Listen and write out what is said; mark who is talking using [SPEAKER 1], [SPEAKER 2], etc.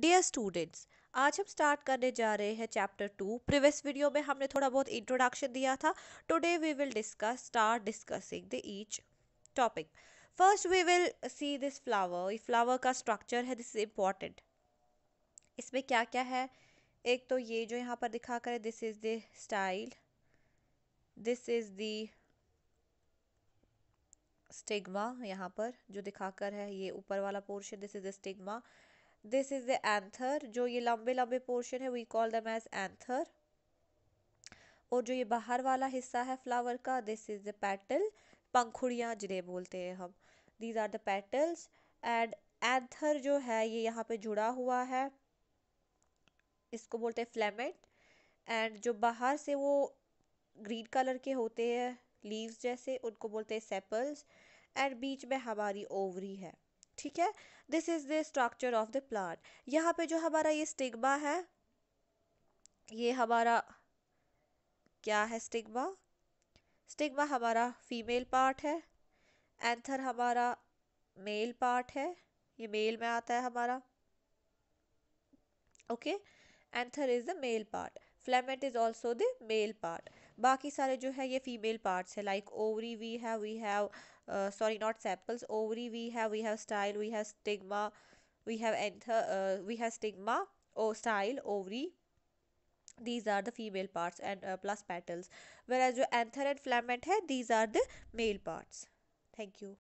[SPEAKER 1] dear students आज हम start करने जा रहे हैं चैप्टर टू प्रीवियस वीडियो में हमने थोड़ा बहुत इंट्रोडक्शन दिया था today we will discuss start discussing the each topic first we will see this flower ये फ्लावर का स्ट्रक्चर है दिस इज इम्पॉर्टेंट इसमें क्या क्या है एक तो ये जो यहाँ पर दिखा कर this is the style this is the stigma यहाँ पर जो दिखाकर है ये ऊपर वाला portion this is the stigma this is the anther जो ये लंबे लंबे पोर्शन है we call them as anther और जो ये बाहर वाला हिस्सा है फ्लावर का दिस इज द पेटल पंखुड़ियाँ जिन्हें बोलते हैं हम these are the petals and anther जो है ये यहाँ पे जुड़ा हुआ है इसको बोलते हैं फ्लेमेट एंड जो बाहर से वो ग्रीन कलर के होते हैं लीव्स जैसे उनको बोलते हैं सेपल्स एंड बीच में हमारी ओवरी है ठीक है this is the structure of the plant यहाँ पे जो हमारा ये स्टिग्मा है ये हमारा क्या है स्टिग्मा स्टिग्मा हमारा फीमेल पार्ट है एंथर हमारा मेल पार्ट है ये मेल में आता है हमारा okay anther is the male part filament is also the male part बाकी सारे जो है ये female parts uh, uh, uh, है like ovary we have we have sorry not samples ovary we have we have style we have stigma we have anther we have stigma or style ovary these are the female parts and plus petals whereas जो anther and filament है these are the male parts thank you